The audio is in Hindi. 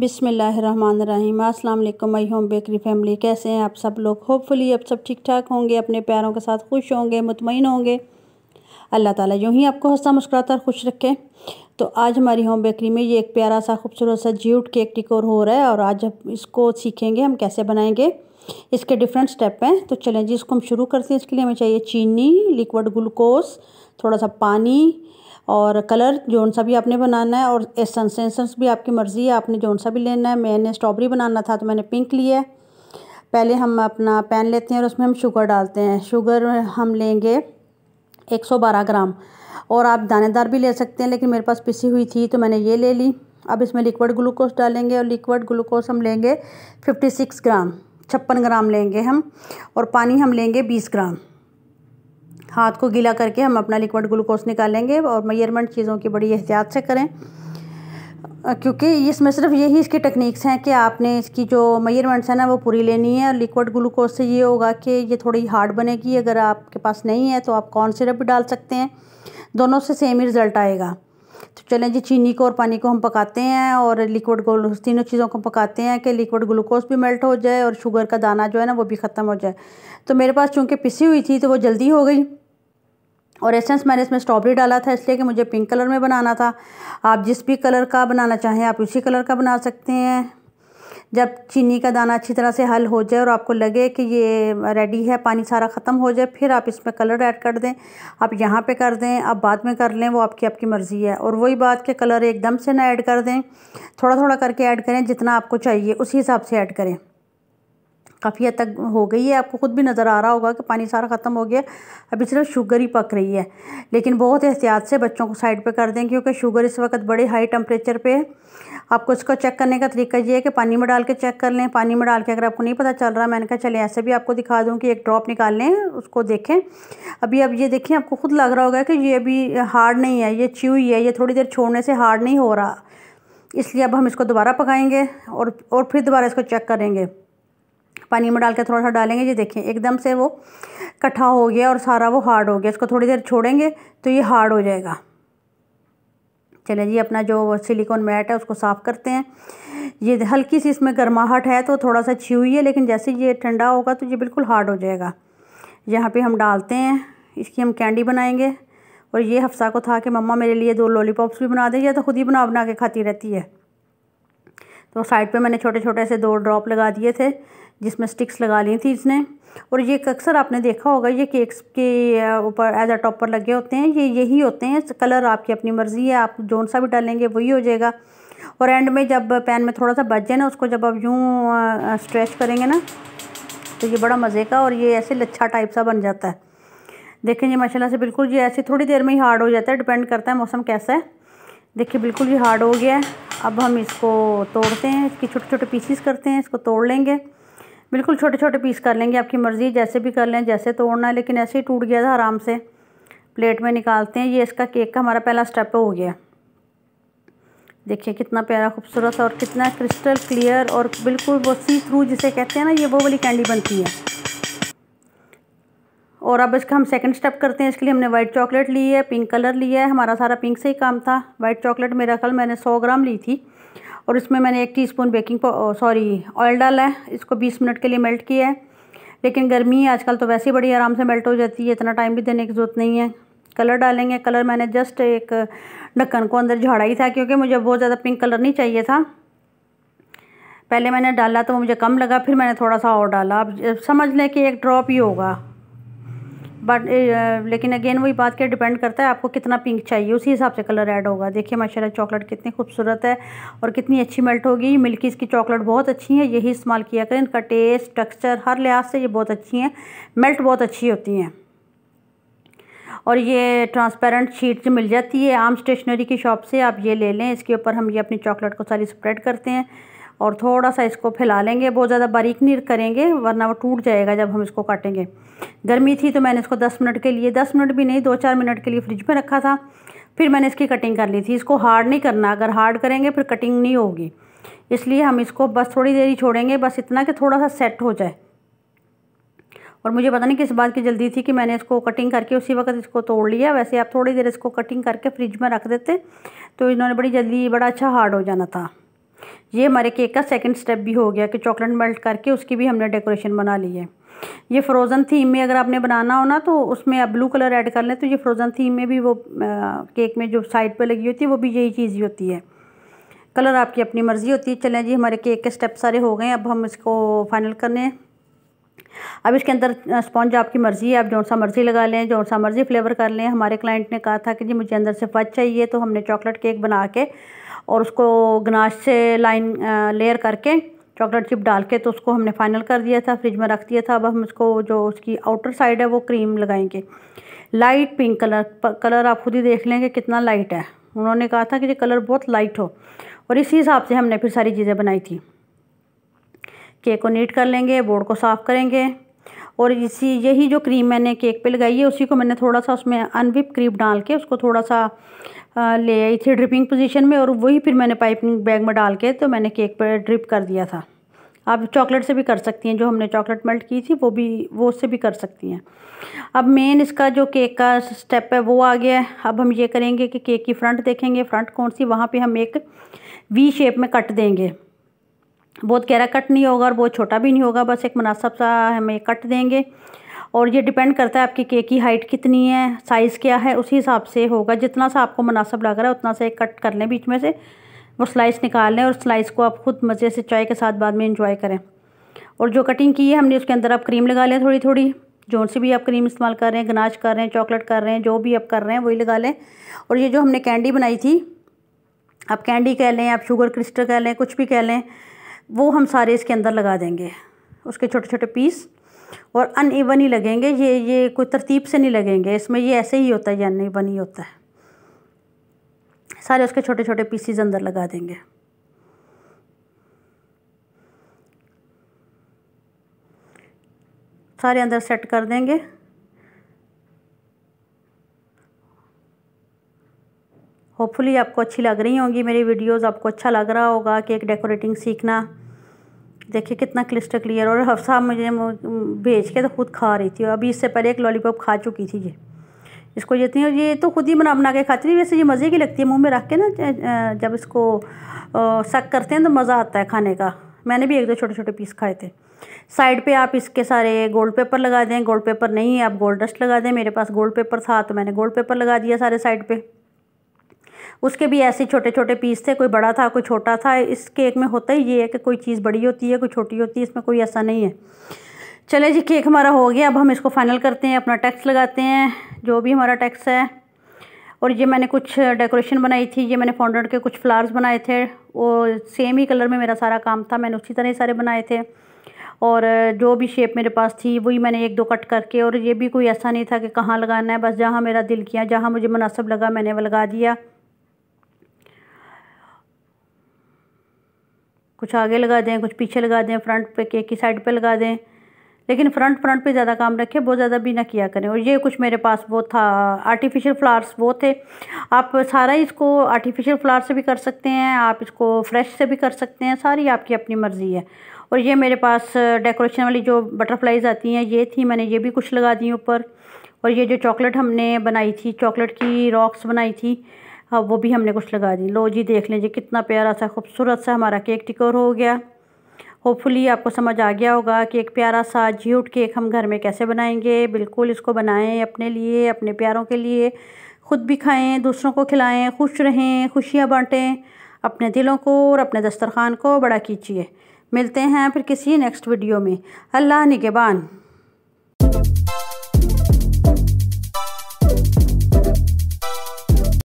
बिसमीम अल्लाम आई होम बेकरी फैमिली कैसे हैं आप सब लोग होपफुली अब सब ठीक ठाक होंगे अपने प्यारों के साथ खुश होंगे मुतमिन होंगे अल्लाह ताला यूँ ही आपको हंसता मुस्कुराता और खुश रखें तो आज हमारी होम बेकरी में ये एक प्यारा सा खूबसूरत सा ज्यूट केक टिकोर हो रहा है और आज हम इसको सीखेंगे हम कैसे बनाएंगे इसके डिफरेंट स्टेप हैं तो चलें जी इसको हम शुरू करते हैं इसके लिए हमें चाहिए चीनी लिक्विड ग्लूकोज थोड़ा सा पानी और कलर जौन सा भी आपने बनाना है और एसेंसेंस भी आपकी मर्ज़ी है आपने जौन सा भी लेना है मैंने स्ट्रॉबेरी बनाना था तो मैंने पिंक लिया है पहले हम अपना पैन लेते हैं और उसमें हम शुगर डालते हैं शुगर हम लेंगे 112 ग्राम और आप दानेदार भी ले सकते हैं लेकिन मेरे पास पिसी हुई थी तो मैंने ये ले ली अब इसमें लिक्विड ग्लूकोज डालेंगे और लिक्विड ग्लूकोज हम लेंगे फिफ्टी ग्राम छप्पन ग्राम लेंगे हम और पानी हम लेंगे बीस ग्राम हाथ को गीला करके हम अपना लिक्विड ग्लूकोज निकालेंगे और मयरमेंट चीज़ों की बड़ी एहतियात से करें क्योंकि इसमें सिर्फ यही इसकी टेक्निक्स हैं कि आपने इसकी जो मयरमेंट्स हैं ना वो पूरी लेनी है और लिक्विड ग्लूकोज से ये होगा कि ये थोड़ी हार्ड बनेगी अगर आपके पास नहीं है तो आप कॉर्न सिरप भी डाल सकते हैं दोनों से सेम ही रिज़ल्ट आएगा तो चलें जी चीनी को और पानी को हम पकाते हैं और लिक्विड ग्लूकोज तीनों चीज़ों को पकाते हैं कि लिक्विड ग्लूकोज भी मेल्ट हो जाए और शुगर का दाना जो है ना वो भी ख़त्म हो जाए तो मेरे पास चूँकि पिसी हुई थी तो वो जल्दी हो गई और एसेंस मैंने इसमें स्ट्रॉबेरी डाला था इसलिए कि मुझे पिंक कलर में बनाना था आप जिस भी कलर का बनाना चाहें आप उसी कलर का बना सकते हैं जब चीनी का दाना अच्छी तरह से हल हो जाए और आपको लगे कि ये रेडी है पानी सारा ख़त्म हो जाए फिर आप इसमें कलर ऐड कर दें आप यहाँ पे कर दें आप बाद में कर लें वो आपकी आपकी मर्ज़ी है और वही बात कि कलर एकदम से ना ऐड कर दें थोड़ा थोड़ा करके ऐड करें जितना आपको चाहिए उसी हिसाब से ऐड करें काफ़ी हद तक हो गई है आपको ख़ुद भी नज़र आ रहा होगा कि पानी सारा ख़त्म हो गया अभी सिर्फ शुगर ही पक रही है लेकिन बहुत एहतियात से बच्चों को साइड पे कर दें क्योंकि शुगर इस वक्त बड़े हाई टेम्परेचर पे है आपको इसको चेक करने का तरीका ये है कि पानी में डाल के चेक कर लें पानी में डाल के अगर आपको नहीं पता चल रहा मैंने कहा चले ऐसे भी आपको दिखा दूँ कि एक ड्रॉप निकाल लें उसको देखें अभी अब ये देखें आपको खुद लग रहा होगा कि ये अभी हार्ड नहीं है ये च्यूई है ये थोड़ी देर छोड़ने से हार्ड नहीं हो रहा इसलिए अब हम इसको दोबारा पकाएंगे और और फिर दोबारा इसको चेक करेंगे पानी में डाल के थोड़ा सा डालेंगे ये देखें एकदम से वो कट्ठा हो गया और सारा वो हार्ड हो गया इसको थोड़ी देर छोड़ेंगे तो ये हार्ड हो जाएगा चले जी अपना जो सिलिकॉन मैट है उसको साफ़ करते हैं ये हल्की सी इसमें गर्माहट है तो थोड़ा सा अच्छी हुई है लेकिन जैसे ये ठंडा होगा तो ये बिल्कुल हार्ड हो जाएगा यहाँ पे हम डालते हैं इसकी हम कैंडी बनाएंगे और ये हफ्सा को था कि मम्मा मेरे लिए दो लॉलीपॉप्स भी बना दें या तो खुद ही बना बना के खाती रहती है तो साइड पे मैंने छोटे छोटे से दो ड्रॉप लगा दिए थे जिसमें स्टिक्स लगा ली थी इसने और ये अक्सर आपने देखा होगा ये केक्स के ऊपर एज अ टॉपर लगे होते हैं ये यही होते हैं कलर आपकी अपनी मर्ज़ी है आप जौन सा भी डालेंगे वही हो जाएगा और एंड में जब पैन में थोड़ा सा बच जाए ना उसको जब आप यूँ स्ट्रेच करेंगे ना तो ये बड़ा मज़े का और ये ऐसे लच्छा टाइप सा बन जाता है देखें ये माशाल्लाह से बिल्कुल ये ऐसे थोड़ी देर में ही हार्ड हो जाता है डिपेंड करता है मौसम कैसा है देखिए बिल्कुल ये हार्ड हो गया है अब हम इसको तोड़ते हैं इसकी छोटे छोटे पीसीस करते हैं इसको तोड़ लेंगे बिल्कुल छोटे छोटे पीस कर लेंगे आपकी मर्ज़ी जैसे भी कर लें जैसे तोड़ना है लेकिन ऐसे ही टूट गया था आराम से प्लेट में निकालते हैं ये इसका केक का हमारा पहला स्टेप हो गया देखिए कितना प्यारा खूबसूरत और कितना क्रिस्टल क्लियर और बिल्कुल वो सी थ्रू जिसे कहते हैं ना ये वो वाली कैंडी बनती है और अब इसका हम सेकंड स्टेप करते हैं इसके लिए हमने वाइट चॉकलेट ली है पिंक कलर लिया है हमारा सारा पिंक से ही काम था वाइट चॉकलेट मेरा कल मैंने सौ ग्राम ली थी और इसमें मैंने एक टीस्पून बेकिंग सॉरी ऑयल डाला है इसको बीस मिनट के लिए मेल्ट किया है लेकिन गर्मी है आजकल तो वैसे ही बड़ी आराम से मेल्ट हो जाती है इतना टाइम भी देने की ज़रूरत नहीं है कलर डालेंगे कलर मैंने जस्ट एक ढक्कन को अंदर झाड़ा ही था क्योंकि मुझे बहुत ज़्यादा पिंक कलर नहीं चाहिए था पहले मैंने डाला तो मुझे कम लगा फिर मैंने थोड़ा सा और डाला अब समझ लें कि एक ड्रॉप ही होगा बट eh, लेकिन अगेन वही बात के डिपेंड करता है आपको कितना पिंक चाहिए उसी हिसाब से कलर ऐड होगा देखिए माशाल्लाह चॉकलेट कितनी खूबसूरत है और कितनी अच्छी मेल्ट होगी मिल्कीज़ की चॉकलेट बहुत अच्छी है यही इस्तेमाल किया करें इनका टेस्ट टेक्स्चर हर लिहाज से ये बहुत अच्छी हैं मेल्ट बहुत अच्छी होती हैं और ये ट्रांसपेरेंट शीट जो मिल जाती है आम स्टेशनरी की शॉप से आप ये ले लें इसके ऊपर हम ये अपनी चॉकलेट को सारी स्प्रेड करते हैं और थोड़ा सा इसको फैला लेंगे बहुत ज़्यादा बारीक नहीं करेंगे वरना वो टूट जाएगा जब हम इसको काटेंगे गर्मी थी तो मैंने इसको दस मिनट के लिए दस मिनट भी नहीं दो चार मिनट के लिए फ्रिज में रखा था फिर मैंने इसकी कटिंग कर ली थी इसको हार्ड नहीं करना अगर हार्ड करेंगे फिर कटिंग नहीं होगी इसलिए हम इसको बस थोड़ी देर ही छोड़ेंगे बस इतना कि थोड़ा सा सेट हो जाए और मुझे पता नहीं किस बात की जल्दी थी कि मैंने इसको कटिंग करके उसी वक्त इसको तोड़ लिया वैसे आप थोड़ी देर इसको कटिंग करके फ्रिज में रख देते तो इन्होंने बड़ी जल्दी बड़ा अच्छा हार्ड हो जाना था ये हमारे केक का सेकंड स्टेप भी हो गया कि चॉकलेट मेल्ट करके उसकी भी हमने डेकोरेशन बना ली है ये फ्रोज़न थीम में अगर आपने बनाना हो ना तो उसमें आप ब्लू कलर ऐड कर लें तो ये फ्रोज़न थीम में भी वो आ, केक में जो साइड पर लगी होती है वो भी यही चीज़ ही होती है कलर आपकी अपनी मर्ज़ी होती है चलें जी हमारे केक के स्टेप सारे हो गए अब हम इसको फाइनल करने लें अब इसके अंदर स्पॉन्ज आपकी मर्ज़ी है आप जौन सा मर्ज़ी लगा लें जौन सा मर्ज़ी फ्लेवर कर लें हमारे क्लाइंट ने कहा था कि जी मुझे अंदर से फज चाहिए तो हमने चॉकलेट केक बना के और उसको गनाश से लाइन लेयर करके चॉकलेट चिप डाल के तो उसको हमने फाइनल कर दिया था फ्रिज में रख दिया था अब हम उसको जो उसकी आउटर साइड है वो क्रीम लगाएंगे लाइट पिंक कलर कलर आप खुद ही देख लेंगे कितना लाइट है उन्होंने कहा था कि ये कलर बहुत लाइट हो और इसी हिसाब से हमने फिर सारी चीज़ें बनाई थी केक को नीट कर लेंगे बोर्ड को साफ़ करेंगे और इसी यही जो क्रीम मैंने केक पे लगाई है उसी को मैंने थोड़ा सा उसमें अनविप क्रीम डाल के उसको थोड़ा सा ले आई थी ड्रिपिंग पोजीशन में और वही फिर मैंने पाइपिंग बैग में डाल के तो मैंने केक पर ड्रिप कर दिया था आप चॉकलेट से भी कर सकती हैं जो हमने चॉकलेट मेल्ट की थी वो भी वो उससे भी कर सकती हैं अब मेन इसका जो केक का स्टेप है वो आ गया है अब हम ये करेंगे कि केक की फ्रंट देखेंगे फ्रंट कौन सी वहाँ पे हम एक वी शेप में कट देंगे बहुत गहरा कट नहीं होगा और बहुत छोटा भी नहीं होगा बस एक मुनासब सा हम एक कट देंगे और ये डिपेंड करता है आपकी केक की हाइट कितनी है साइज़ क्या है उसी हिसाब से होगा जितना सा आपको मुनासब लग रहा है उतना से कट कर लें बीच में से वो स्लाइस निकाल लें और स्लाइस को आप खुद मज़े से चाय के साथ बाद में इंजॉय करें और जो कटिंग की है हमने उसके अंदर आप क्रीम लगा लें थोड़ी थोड़ी जो सी भी आप क्रीम इस्तेमाल कर रहे हैं गनाश कर रहे हैं चॉकलेट कर रहे हैं जो भी आप कर रहे हैं वही लगा लें और ये जो हमने कैंडी बनाई थी आप कैंडी कह लें आप शुगर क्रिस्टल कह लें कुछ भी कह लें वो हम सारे इसके अंदर लगा देंगे उसके छोटे छोटे पीस और अनइवन ही लगेंगे ये ये कोई तरतीब से नहीं लगेंगे इसमें ये ऐसे ही होता है ये ईवन ही होता है सारे उसके छोटे छोटे पीसीज अंदर लगा देंगे सारे अंदर सेट कर देंगे होपफुली आपको अच्छी लग रही होंगी मेरी वीडियोस आपको अच्छा लग रहा होगा केक डेकोरेटिंग सीखना देखिए कितना क्लिस्टर क्लियर और हफ्सा मुझे भेज के तो खुद खा रही थी अभी इससे पहले एक लॉलीपॉप खा चुकी थी ये इसको ये और ये तो खुद ही बना बना के खाती थी वैसे ये मज़े की लगती है मुंह में रख के ना जब इसको सक करते हैं तो मज़ा आता है खाने का मैंने भी एक दो छोटे छोटे पीस खाए थे साइड पे आप इसके सारे गोल्ड पेपर लगा दें गोल्ड पेपर नहीं है आप गोल्ड डस्ट लगा दें मेरे पास गोल्ड पेपर था तो मैंने गोल्ड पेपर लगा दिया सारे साइड पर उसके भी ऐसे छोटे छोटे पीस थे कोई बड़ा था कोई छोटा था इस केक में होता ही ये है कि कोई चीज़ बड़ी होती है कोई छोटी होती है इसमें कोई ऐसा नहीं है चले जी केक हमारा हो गया अब हम इसको फाइनल करते हैं अपना टैक्स लगाते हैं जो भी हमारा टैक्स है और ये मैंने कुछ डेकोरेशन बनाई थी ये मैंने फॉन्डेंट के कुछ फ्लावर्स बनाए थे वो सेम ही कलर में मेरा सारा काम था मैंने उसी तरह ही सारे बनाए थे और जो भी शेप मेरे पास थी वही मैंने एक दो कट करके और ये भी कोई ऐसा नहीं था कि कहाँ लगाना है बस जहाँ मेरा दिल किया जहाँ मुझे मुनासिब लगा मैंने वो लगा दिया कुछ आगे लगा दें कुछ पीछे लगा दें फ्रंट पे केक की साइड पे लगा दें लेकिन फ्रंट फ्रंट पे ज़्यादा काम रखें बहुत ज़्यादा भी ना किया करें और ये कुछ मेरे पास वो था आर्टिफिशियल फ्लावर्स वो थे आप सारा इसको आर्टिफिशियल फ्लावर से भी कर सकते हैं आप इसको फ्रेश से भी कर सकते हैं सारी आपकी अपनी मर्ज़ी है और ये मेरे पास डेकोरेशन वाली जो बटरफ्लाइज आती हैं ये थी मैंने ये भी कुछ लगा दी ऊपर और ये जो चॉकलेट हमने बनाई थी चॉकलेट की रॉक्स बनाई थी हाँ वो भी हमने कुछ लगा दी लो जी देख लें जी कितना प्यारा सा खूबसूरत सा हमारा केक टिकोर हो गया होपफुली आपको समझ आ गया होगा कि एक प्यारा सा जीट केक हम घर में कैसे बनाएंगे बिल्कुल इसको बनाएं अपने लिए अपने प्यारों के लिए ख़ुद भी खाएं दूसरों को खिलाएं खुश रहें खुशियाँ बांटें अपने दिलों को और अपने दस्तरखान को बड़ा कीजिए मिलते हैं फिर किसी नेक्स्ट वीडियो में अल्लाह निगेबान